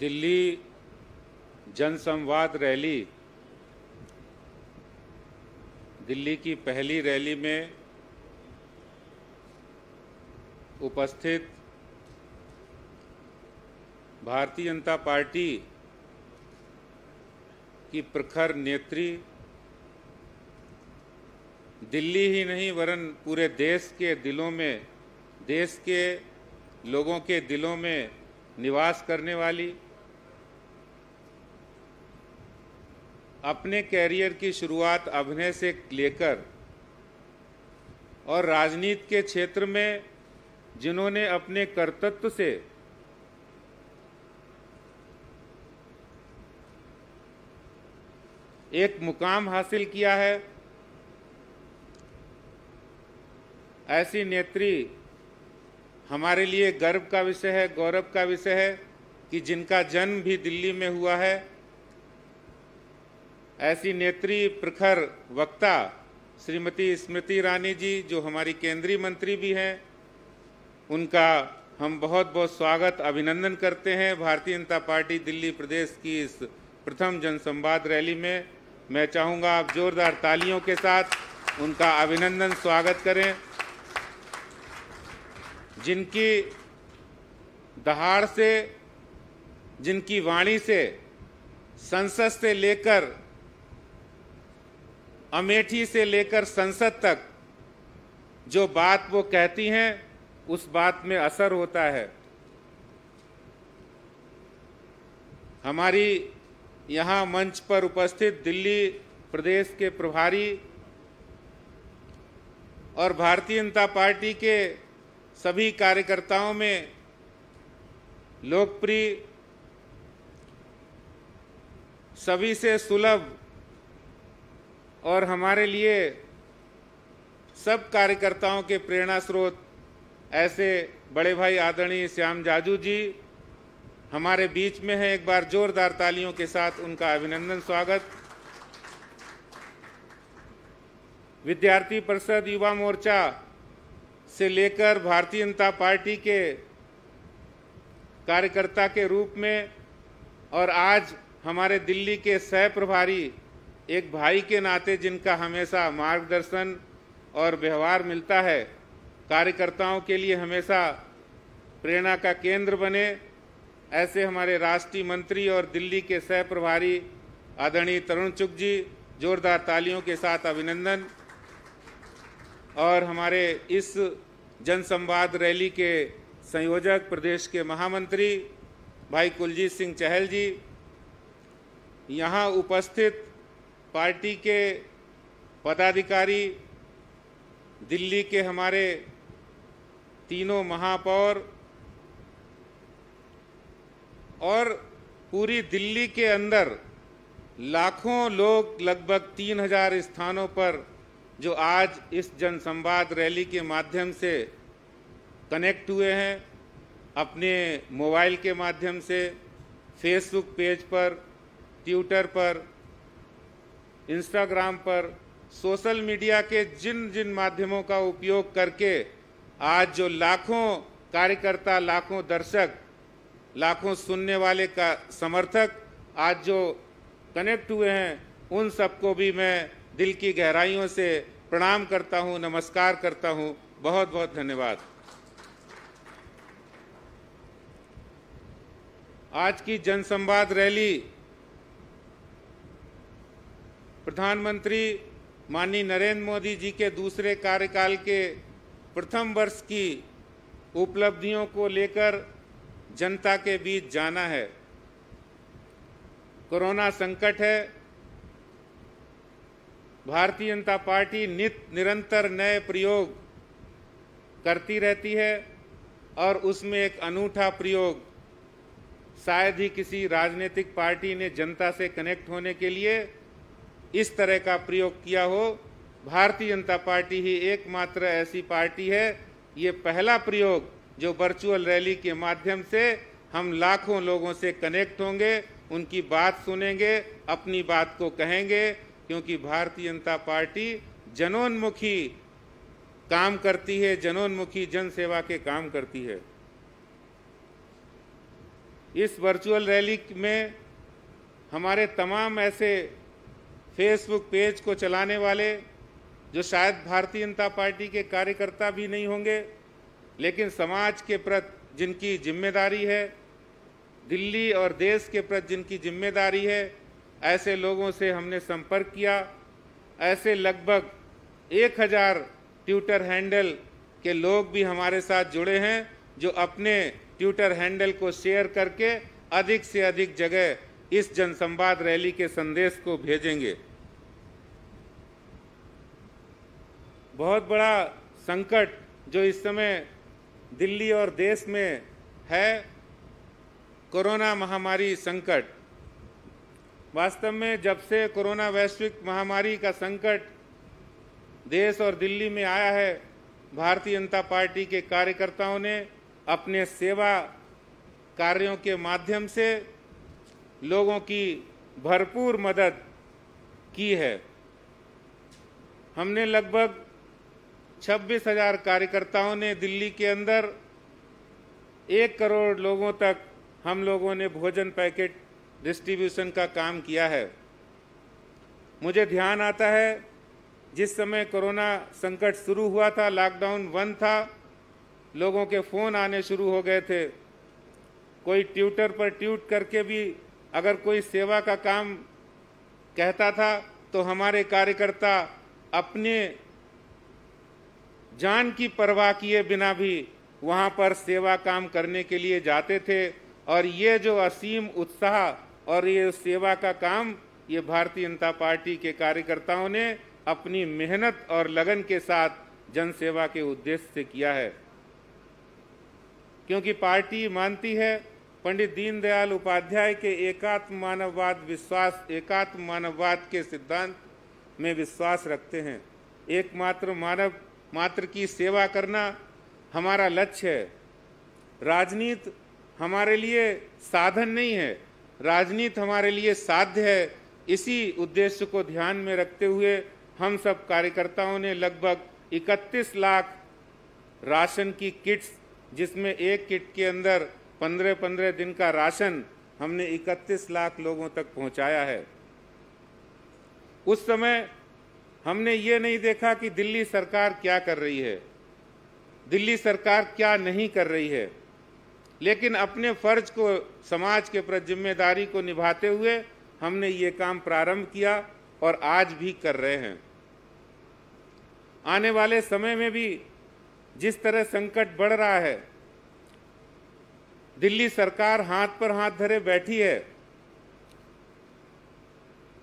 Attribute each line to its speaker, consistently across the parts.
Speaker 1: दिल्ली जनसंवाद रैली दिल्ली की पहली रैली में उपस्थित भारतीय जनता पार्टी की प्रखर नेत्री दिल्ली ही नहीं वरन पूरे देश के दिलों में देश के लोगों के दिलों में निवास करने वाली अपने कैरियर की शुरुआत अभिनय से लेकर और राजनीति के क्षेत्र में जिन्होंने अपने कर्तत्व से एक मुकाम हासिल किया है ऐसी नेत्री हमारे लिए गर्व का विषय है गौरव का विषय है कि जिनका जन्म भी दिल्ली में हुआ है ऐसी नेत्री प्रखर वक्ता श्रीमती स्मृति ईरानी जी जो हमारी केंद्रीय मंत्री भी हैं उनका हम बहुत बहुत स्वागत अभिनंदन करते हैं भारतीय जनता पार्टी दिल्ली प्रदेश की इस प्रथम जनसंवाद रैली में मैं चाहूँगा आप जोरदार तालियों के साथ उनका अभिनंदन स्वागत करें जिनकी दहाड़ से जिनकी वाणी से संसद से लेकर अमेठी से लेकर संसद तक जो बात वो कहती हैं उस बात में असर होता है हमारी यहाँ मंच पर उपस्थित दिल्ली प्रदेश के प्रभारी और भारतीय जनता पार्टी के सभी कार्यकर्ताओं में लोकप्रिय सभी से सुलभ और हमारे लिए सब कार्यकर्ताओं के प्रेरणा स्रोत ऐसे बड़े भाई आदरणीय श्याम जाजू जी हमारे बीच में है एक बार जोरदार तालियों के साथ उनका अभिनंदन स्वागत विद्यार्थी परिषद युवा मोर्चा से लेकर भारतीय जनता पार्टी के कार्यकर्ता के रूप में और आज हमारे दिल्ली के सह प्रभारी एक भाई के नाते जिनका हमेशा मार्गदर्शन और व्यवहार मिलता है कार्यकर्ताओं के लिए हमेशा प्रेरणा का केंद्र बने ऐसे हमारे राष्ट्रीय मंत्री और दिल्ली के सह प्रभारी आदरणीय तरुण चुग जी जोरदार तालियों के साथ अभिनंदन और हमारे इस जनसंवाद रैली के संयोजक प्रदेश के महामंत्री भाई कुलजीत सिंह चहल जी यहाँ उपस्थित पार्टी के पदाधिकारी दिल्ली के हमारे तीनों महापौर और पूरी दिल्ली के अंदर लाखों लोग लगभग तीन हजार स्थानों पर जो आज इस जनसंवाद रैली के माध्यम से कनेक्ट हुए हैं अपने मोबाइल के माध्यम से फेसबुक पेज पर ट्विटर पर इंस्टाग्राम पर सोशल मीडिया के जिन जिन माध्यमों का उपयोग करके आज जो लाखों कार्यकर्ता लाखों दर्शक लाखों सुनने वाले का समर्थक आज जो कनेक्ट हुए हैं उन सबको भी मैं दिल की गहराइयों से प्रणाम करता हूं नमस्कार करता हूं बहुत बहुत धन्यवाद आज की जनसंवाद रैली प्रधानमंत्री माननीय नरेंद्र मोदी जी के दूसरे कार्यकाल के प्रथम वर्ष की उपलब्धियों को लेकर जनता के बीच जाना है कोरोना संकट है भारतीय जनता पार्टी नित निरंतर नए प्रयोग करती रहती है और उसमें एक अनूठा प्रयोग शायद ही किसी राजनीतिक पार्टी ने जनता से कनेक्ट होने के लिए इस तरह का प्रयोग किया हो भारतीय जनता पार्टी ही एकमात्र ऐसी पार्टी है ये पहला प्रयोग जो वर्चुअल रैली के माध्यम से हम लाखों लोगों से कनेक्ट होंगे उनकी बात सुनेंगे अपनी बात को कहेंगे क्योंकि भारतीय जनता पार्टी जनोन्मुखी काम करती है जनोन्मुखी जनसेवा के काम करती है इस वर्चुअल रैली में हमारे तमाम ऐसे फेसबुक पेज को चलाने वाले जो शायद भारतीय जनता पार्टी के कार्यकर्ता भी नहीं होंगे लेकिन समाज के प्रति जिनकी जिम्मेदारी है दिल्ली और देश के प्रति जिनकी जिम्मेदारी है ऐसे लोगों से हमने संपर्क किया ऐसे लगभग एक हज़ार ट्विटर हैंडल के लोग भी हमारे साथ जुड़े हैं जो अपने ट्विटर हैंडल को शेयर करके अधिक से अधिक जगह इस जनसंवाद रैली के संदेश को भेजेंगे बहुत बड़ा संकट जो इस समय दिल्ली और देश में है कोरोना महामारी संकट वास्तव में जब से कोरोना वैश्विक महामारी का संकट देश और दिल्ली में आया है भारतीय जनता पार्टी के कार्यकर्ताओं ने अपने सेवा कार्यों के माध्यम से लोगों की भरपूर मदद की है हमने लगभग छब्बीस हजार कार्यकर्ताओं ने दिल्ली के अंदर एक करोड़ लोगों तक हम लोगों ने भोजन पैकेट डिस्ट्रीब्यूशन का काम किया है मुझे ध्यान आता है जिस समय कोरोना संकट शुरू हुआ था लॉकडाउन वन था लोगों के फ़ोन आने शुरू हो गए थे कोई ट्यूटर पर ट्यूट करके भी अगर कोई सेवा का काम कहता था तो हमारे कार्यकर्ता अपने जान की परवाह किए बिना भी वहाँ पर सेवा काम करने के लिए जाते थे और ये जो असीम उत्साह और ये सेवा का काम ये भारतीय जनता पार्टी के कार्यकर्ताओं ने अपनी मेहनत और लगन के साथ जनसेवा के उद्देश्य से किया है क्योंकि पार्टी मानती है पंडित दीनदयाल उपाध्याय के एकात्म मानववाद विश्वास एकात्म मानववाद के सिद्धांत में विश्वास रखते हैं एकमात्र मानव मात्र की सेवा करना हमारा लक्ष्य है राजनीति हमारे लिए साधन नहीं है राजनीति हमारे लिए साध्य है इसी उद्देश्य को ध्यान में रखते हुए हम सब कार्यकर्ताओं ने लगभग 31 लाख राशन की किट्स जिसमें एक किट के अंदर 15-15 दिन का राशन हमने 31 लाख लोगों तक पहुंचाया है उस समय हमने ये नहीं देखा कि दिल्ली सरकार क्या कर रही है दिल्ली सरकार क्या नहीं कर रही है लेकिन अपने फर्ज को समाज के प्रति जिम्मेदारी को निभाते हुए हमने ये काम प्रारंभ किया और आज भी कर रहे हैं आने वाले समय में भी जिस तरह संकट बढ़ रहा है दिल्ली सरकार हाथ पर हाथ धरे बैठी है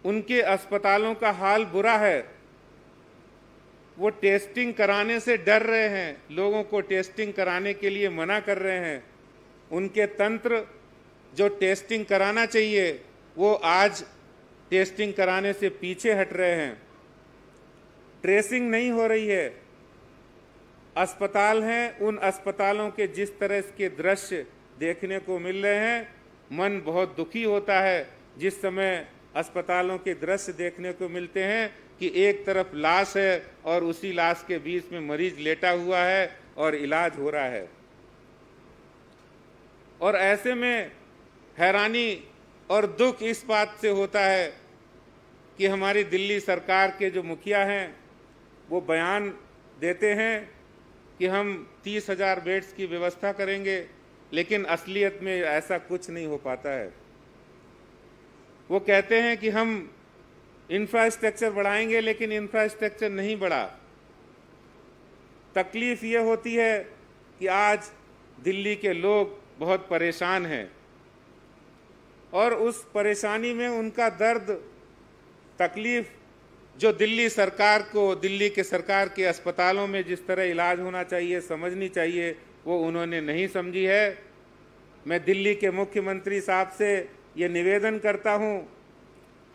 Speaker 1: उनके अस्पतालों का हाल बुरा है वो टेस्टिंग कराने से डर रहे हैं लोगों को टेस्टिंग कराने के लिए मना कर रहे हैं उनके तंत्र जो टेस्टिंग कराना चाहिए वो आज टेस्टिंग कराने से पीछे हट रहे हैं ट्रेसिंग नहीं हो रही है अस्पताल हैं उन अस्पतालों के जिस तरह के दृश्य देखने को मिल रहे हैं मन बहुत दुखी होता है जिस समय अस्पतालों के दृश्य देखने को मिलते हैं कि एक तरफ लाश है और उसी लाश के बीच में मरीज लेटा हुआ है और इलाज हो रहा है और ऐसे में हैरानी और दुख इस बात से होता है कि हमारी दिल्ली सरकार के जो मुखिया हैं वो बयान देते हैं कि हम तीस हजार बेड्स की व्यवस्था करेंगे लेकिन असलियत में ऐसा कुछ नहीं हो पाता है वो कहते हैं कि हम इंफ्रास्ट्रक्चर बढ़ाएंगे लेकिन इंफ्रास्ट्रक्चर नहीं बढ़ा तकलीफ ये होती है कि आज दिल्ली के लोग बहुत परेशान है और उस परेशानी में उनका दर्द तकलीफ जो दिल्ली सरकार को दिल्ली के सरकार के अस्पतालों में जिस तरह इलाज होना चाहिए समझनी चाहिए वो उन्होंने नहीं समझी है मैं दिल्ली के मुख्यमंत्री साहब से ये निवेदन करता हूँ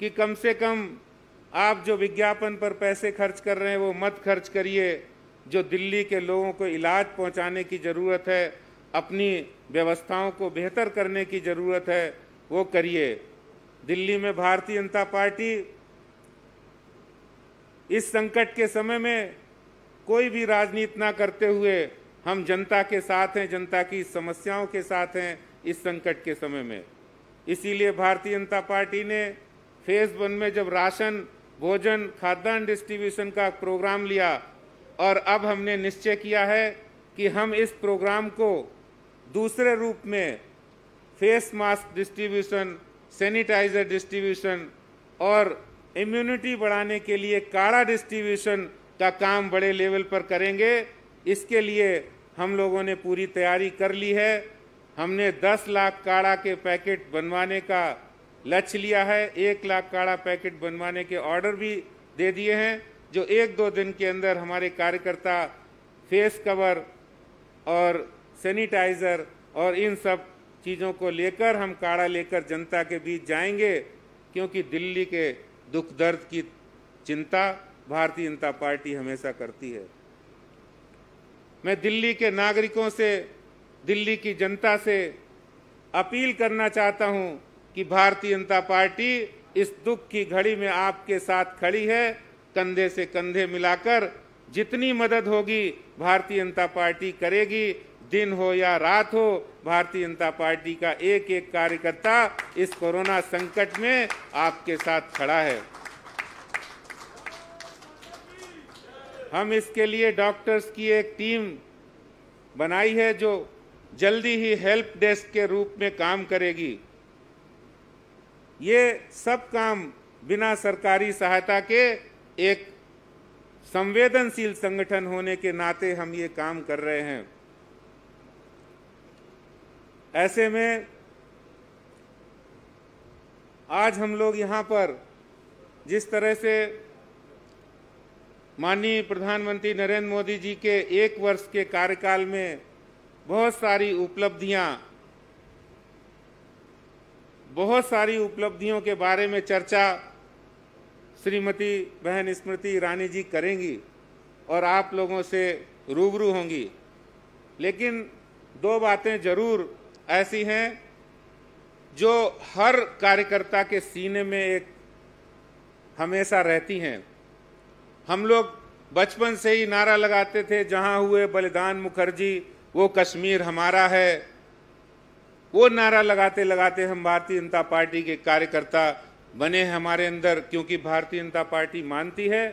Speaker 1: कि कम से कम आप जो विज्ञापन पर पैसे खर्च कर रहे हैं वो मत खर्च करिए जो दिल्ली के लोगों को इलाज पहुँचाने की ज़रूरत है अपनी व्यवस्थाओं को बेहतर करने की ज़रूरत है वो करिए दिल्ली में भारतीय जनता पार्टी इस संकट के समय में कोई भी राजनीति ना करते हुए हम जनता के साथ हैं जनता की समस्याओं के साथ हैं इस संकट के समय में इसीलिए भारतीय जनता पार्टी ने फेज वन में जब राशन भोजन खाद्यान्न डिस्ट्रीब्यूशन का प्रोग्राम लिया और अब हमने निश्चय किया है कि हम इस प्रोग्राम को दूसरे रूप में face mask distribution sanitiser distribution और इम्यूनिटी बढ़ाने के लिए काढ़ा डिस्ट्रीब्यूशन का काम बड़े लेवल पर करेंगे इसके लिए हम लोगों ने पूरी तैयारी कर ली है हमने 10 लाख काढ़ा के पैकेट बनवाने का लक्ष्य लिया है एक लाख काढ़ा पैकेट बनवाने के ऑर्डर भी दे दिए हैं जो एक दो दिन के अंदर हमारे कार्यकर्ता फेस कवर और सैनिटाइज़र और इन सब चीज़ों को लेकर हम काढ़ा लेकर जनता के बीच जाएंगे क्योंकि दिल्ली के दुख दर्द की चिंता भारतीय जनता पार्टी हमेशा करती है मैं दिल्ली के नागरिकों से दिल्ली की जनता से अपील करना चाहता हूं कि भारतीय जनता पार्टी इस दुख की घड़ी में आपके साथ खड़ी है कंधे से कंधे मिलाकर जितनी मदद होगी भारतीय जनता पार्टी करेगी दिन हो या रात हो भारतीय जनता पार्टी का एक एक कार्यकर्ता इस कोरोना संकट में आपके साथ खड़ा है हम इसके लिए डॉक्टर्स की एक टीम बनाई है जो जल्दी ही हेल्प डेस्क के रूप में काम करेगी ये सब काम बिना सरकारी सहायता के एक संवेदनशील संगठन होने के नाते हम ये काम कर रहे हैं ऐसे में आज हम लोग यहाँ पर जिस तरह से माननीय प्रधानमंत्री नरेंद्र मोदी जी के एक वर्ष के कार्यकाल में बहुत सारी उपलब्धियाँ बहुत सारी उपलब्धियों के बारे में चर्चा श्रीमती बहन स्मृति ईरानी जी करेंगी और आप लोगों से रूबरू होंगी लेकिन दो बातें ज़रूर ऐसी हैं जो हर कार्यकर्ता के सीने में एक हमेशा रहती हैं हम लोग बचपन से ही नारा लगाते थे जहां हुए बलिदान मुखर्जी वो कश्मीर हमारा है वो नारा लगाते लगाते हम भारतीय जनता पार्टी के कार्यकर्ता बने हमारे अंदर क्योंकि भारतीय जनता पार्टी मानती है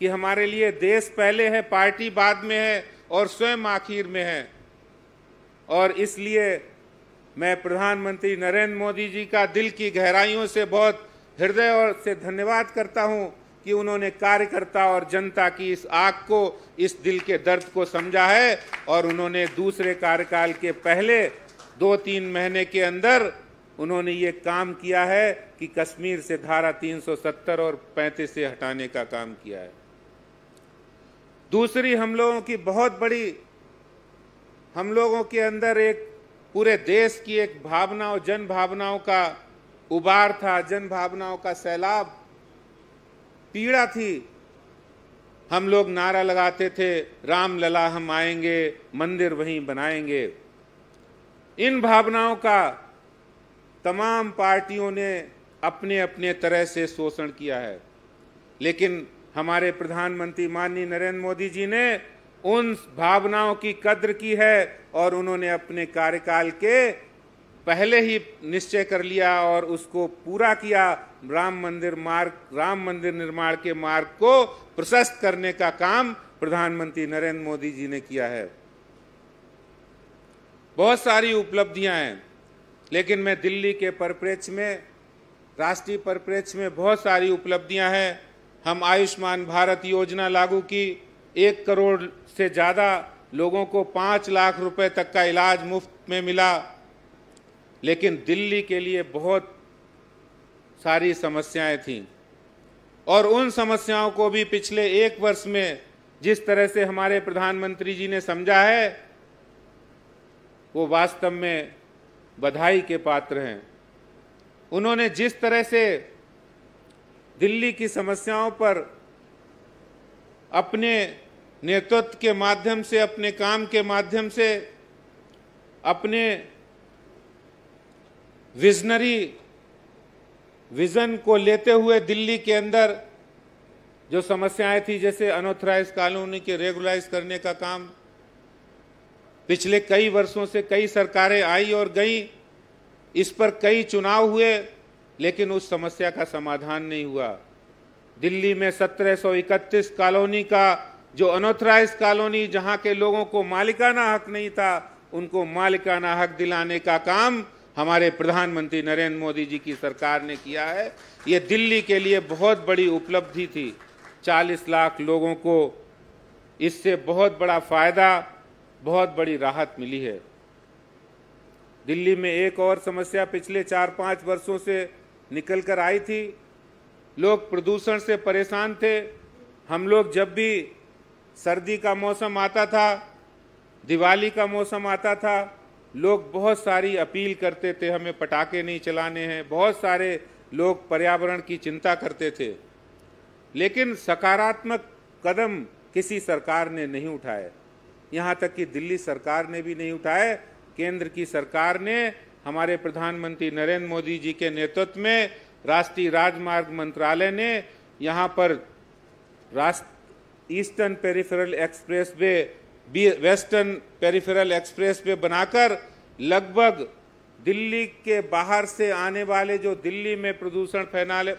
Speaker 1: कि हमारे लिए देश पहले है पार्टी बाद में है और स्वयं आखिर में है और इसलिए मैं प्रधानमंत्री नरेंद्र मोदी जी का दिल की गहराइयों से बहुत हृदय और से धन्यवाद करता हूं कि उन्होंने कार्यकर्ता और जनता की इस आग को इस दिल के दर्द को समझा है और उन्होंने दूसरे कार्यकाल के पहले दो तीन महीने के अंदर उन्होंने ये काम किया है कि कश्मीर से धारा 370 और 35 से हटाने का काम किया है दूसरी हम लोगों की बहुत बड़ी हम लोगों के अंदर एक पूरे देश की एक भावना और जन भावनाओं का उबार था जन भावनाओं का सैलाब पीड़ा थी हम लोग नारा लगाते थे राम लला हम आएंगे मंदिर वहीं बनाएंगे इन भावनाओं का तमाम पार्टियों ने अपने अपने तरह से शोषण किया है लेकिन हमारे प्रधानमंत्री माननीय नरेंद्र मोदी जी ने उन भावनाओं की कद्र की है और उन्होंने अपने कार्यकाल के पहले ही निश्चय कर लिया और उसको पूरा किया राम मंदिर मार्ग राम मंदिर निर्माण के मार्ग को प्रशस्त करने का काम प्रधानमंत्री नरेंद्र मोदी जी ने किया है बहुत सारी उपलब्धियां हैं लेकिन मैं दिल्ली के परिप्रेक्ष्य में राष्ट्रीय परिप्रेक्ष्य में बहुत सारी उपलब्धियां हैं हम आयुष्मान भारत योजना लागू की एक करोड़ से ज़्यादा लोगों को पाँच लाख रुपए तक का इलाज मुफ्त में मिला लेकिन दिल्ली के लिए बहुत सारी समस्याएं थीं और उन समस्याओं को भी पिछले एक वर्ष में जिस तरह से हमारे प्रधानमंत्री जी ने समझा है वो वास्तव में बधाई के पात्र हैं उन्होंने जिस तरह से दिल्ली की समस्याओं पर अपने नेतृत्व के माध्यम से अपने काम के माध्यम से अपने विजनरी विजन को लेते हुए दिल्ली के अंदर जो समस्याएं थी जैसे अनऑथराइज कॉलोनी के रेगुलाइज करने का काम पिछले कई वर्षों से कई सरकारें आई और गई इस पर कई चुनाव हुए लेकिन उस समस्या का समाधान नहीं हुआ दिल्ली में 1731 कॉलोनी का जो अनोथराइज कॉलोनी जहां के लोगों को मालिकाना हक नहीं था उनको मालिकाना हक दिलाने का काम हमारे प्रधानमंत्री नरेंद्र मोदी जी की सरकार ने किया है ये दिल्ली के लिए बहुत बड़ी उपलब्धि थी 40 लाख लोगों को इससे बहुत बड़ा फायदा बहुत बड़ी राहत मिली है दिल्ली में एक और समस्या पिछले चार पाँच वर्षों से निकल कर आई थी लोग प्रदूषण से परेशान थे हम लोग जब भी सर्दी का मौसम आता था दिवाली का मौसम आता था लोग बहुत सारी अपील करते थे हमें पटाखे नहीं चलाने हैं बहुत सारे लोग पर्यावरण की चिंता करते थे लेकिन सकारात्मक कदम किसी सरकार ने नहीं उठाए यहाँ तक कि दिल्ली सरकार ने भी नहीं उठाए केंद्र की सरकार ने हमारे प्रधानमंत्री नरेंद्र मोदी जी के नेतृत्व में राष्ट्रीय राजमार्ग मंत्रालय ने यहाँ पर राष्ट्र eastern peripheral expressway western peripheral expressway बनाकर लगभग दिल्ली के बाहर से आने वाले जो दिल्ली में प्रदूषण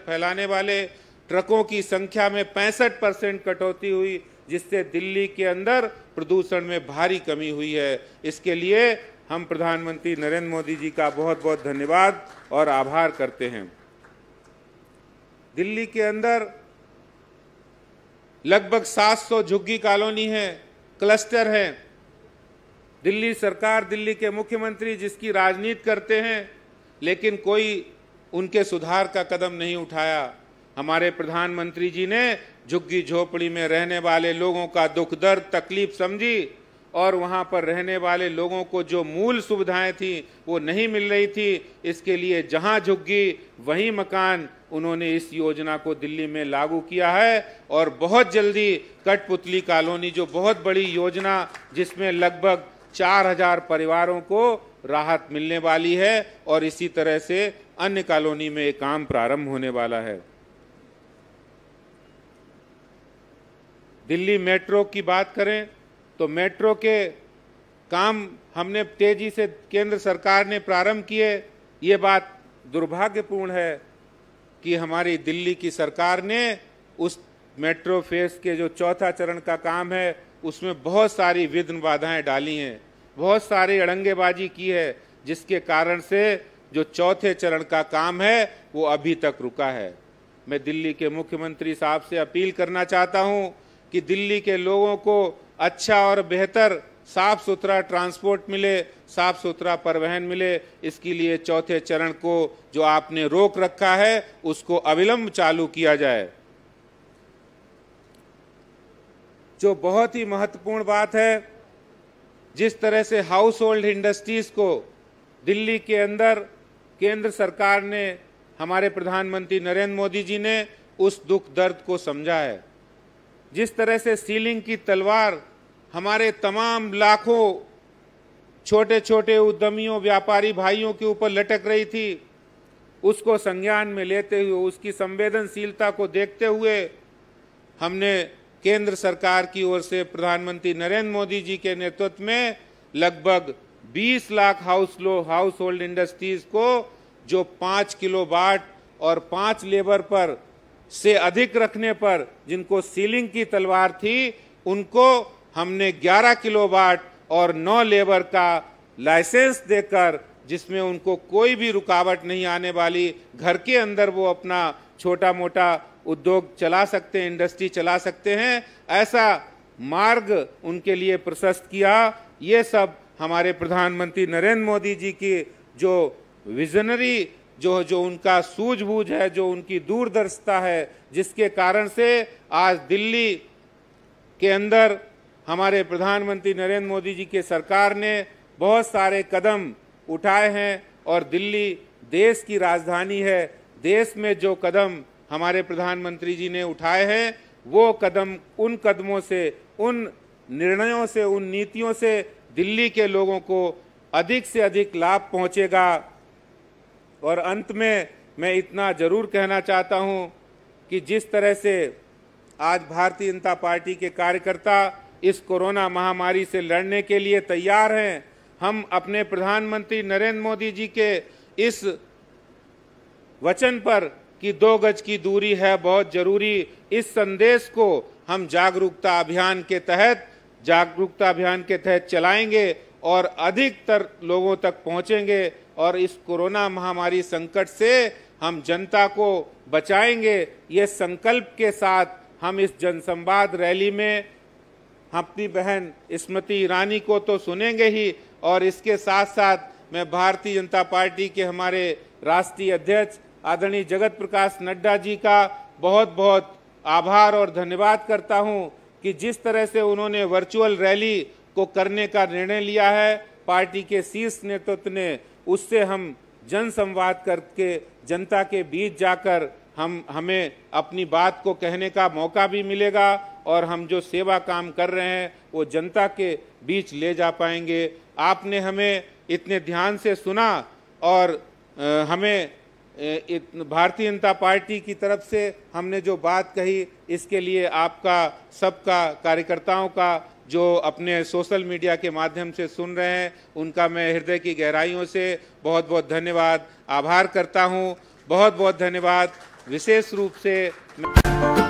Speaker 1: फैलाने वाले ट्रकों की संख्या में पैंसठ परसेंट कटौती हुई जिससे दिल्ली के अंदर प्रदूषण में भारी कमी हुई है इसके लिए हम प्रधानमंत्री नरेंद्र मोदी जी का बहुत बहुत धन्यवाद और आभार करते हैं दिल्ली के अंदर लगभग 700 झुग्गी कॉलोनी है क्लस्टर है दिल्ली सरकार दिल्ली के मुख्यमंत्री जिसकी राजनीति करते हैं लेकिन कोई उनके सुधार का कदम नहीं उठाया हमारे प्रधानमंत्री जी ने झुग्गी झोपड़ी में रहने वाले लोगों का दुख दर्द तकलीफ समझी और वहाँ पर रहने वाले लोगों को जो मूल सुविधाएं थी वो नहीं मिल रही थी इसके लिए जहाँ झुग्गी वहीं मकान उन्होंने इस योजना को दिल्ली में लागू किया है और बहुत जल्दी कठपुतली कॉलोनी जो बहुत बड़ी योजना जिसमें लगभग 4000 परिवारों को राहत मिलने वाली है और इसी तरह से अन्य कॉलोनी में एक काम प्रारंभ होने वाला है दिल्ली मेट्रो की बात करें तो मेट्रो के काम हमने तेजी से केंद्र सरकार ने प्रारंभ किए ये बात दुर्भाग्यपूर्ण है कि हमारी दिल्ली की सरकार ने उस मेट्रो फेस के जो चौथा चरण का काम है उसमें बहुत सारी विघ्न बाधाएं डाली हैं बहुत सारी अड़ंगेबाजी की है जिसके कारण से जो चौथे चरण का काम है वो अभी तक रुका है मैं दिल्ली के मुख्यमंत्री साहब से अपील करना चाहता हूँ कि दिल्ली के लोगों को अच्छा और बेहतर साफ सुथरा ट्रांसपोर्ट मिले साफ सुथरा परिवहन मिले इसके लिए चौथे चरण को जो आपने रोक रखा है उसको अविलंब चालू किया जाए जो बहुत ही महत्वपूर्ण बात है जिस तरह से हाउस होल्ड इंडस्ट्रीज को दिल्ली के अंदर केंद्र सरकार ने हमारे प्रधानमंत्री नरेंद्र मोदी जी ने उस दुख दर्द को समझा है जिस तरह से सीलिंग की तलवार हमारे तमाम लाखों छोटे छोटे उद्यमियों व्यापारी भाइयों के ऊपर लटक रही थी उसको संज्ञान में लेते हुए उसकी संवेदनशीलता को देखते हुए हमने केंद्र सरकार की ओर से प्रधानमंत्री नरेंद्र मोदी जी के नेतृत्व में लगभग 20 लाख हाउस लो हाउस होल्ड इंडस्ट्रीज को जो 5 किलो बाट और 5 लेबर पर से अधिक रखने पर जिनको सीलिंग की तलवार थी उनको हमने 11 वाट और 9 लेबर का लाइसेंस देकर जिसमें उनको कोई भी रुकावट नहीं आने वाली घर के अंदर वो अपना छोटा मोटा उद्योग चला सकते हैं इंडस्ट्री चला सकते हैं ऐसा मार्ग उनके लिए प्रशस्त किया ये सब हमारे प्रधानमंत्री नरेंद्र मोदी जी की जो विजनरी जो जो उनका सूझबूझ है जो उनकी दूरदर्शिता है जिसके कारण से आज दिल्ली के अंदर हमारे प्रधानमंत्री नरेंद्र मोदी जी के सरकार ने बहुत सारे कदम उठाए हैं और दिल्ली देश की राजधानी है देश में जो कदम हमारे प्रधानमंत्री जी ने उठाए हैं वो कदम उन कदमों से उन निर्णयों से उन नीतियों से दिल्ली के लोगों को अधिक से अधिक लाभ पहुंचेगा और अंत में मैं इतना जरूर कहना चाहता हूं कि जिस तरह से आज भारतीय जनता पार्टी के कार्यकर्ता इस कोरोना महामारी से लड़ने के लिए तैयार हैं हम अपने प्रधानमंत्री नरेंद्र मोदी जी के इस वचन पर कि दो गज की दूरी है बहुत जरूरी इस संदेश को हम जागरूकता अभियान के तहत जागरूकता अभियान के तहत चलाएंगे और अधिकतर लोगों तक पहुंचेंगे और इस कोरोना महामारी संकट से हम जनता को बचाएंगे ये संकल्प के साथ हम इस जनसंवाद रैली में अपनी बहन स्मृति ईरानी को तो सुनेंगे ही और इसके साथ साथ मैं भारतीय जनता पार्टी के हमारे राष्ट्रीय अध्यक्ष आदरणीय जगत प्रकाश नड्डा जी का बहुत बहुत आभार और धन्यवाद करता हूं कि जिस तरह से उन्होंने वर्चुअल रैली को करने का निर्णय लिया है पार्टी के शीर्ष नेतृत्व ने उससे हम जन संवाद करके जनता के बीच जाकर हम हमें अपनी बात को कहने का मौका भी मिलेगा और हम जो सेवा काम कर रहे हैं वो जनता के बीच ले जा पाएंगे आपने हमें इतने ध्यान से सुना और हमें भारतीय जनता पार्टी की तरफ से हमने जो बात कही इसके लिए आपका सबका कार्यकर्ताओं का जो अपने सोशल मीडिया के माध्यम से सुन रहे हैं उनका मैं हृदय की गहराइयों से बहुत बहुत धन्यवाद आभार करता हूँ बहुत बहुत धन्यवाद विशेष रूप से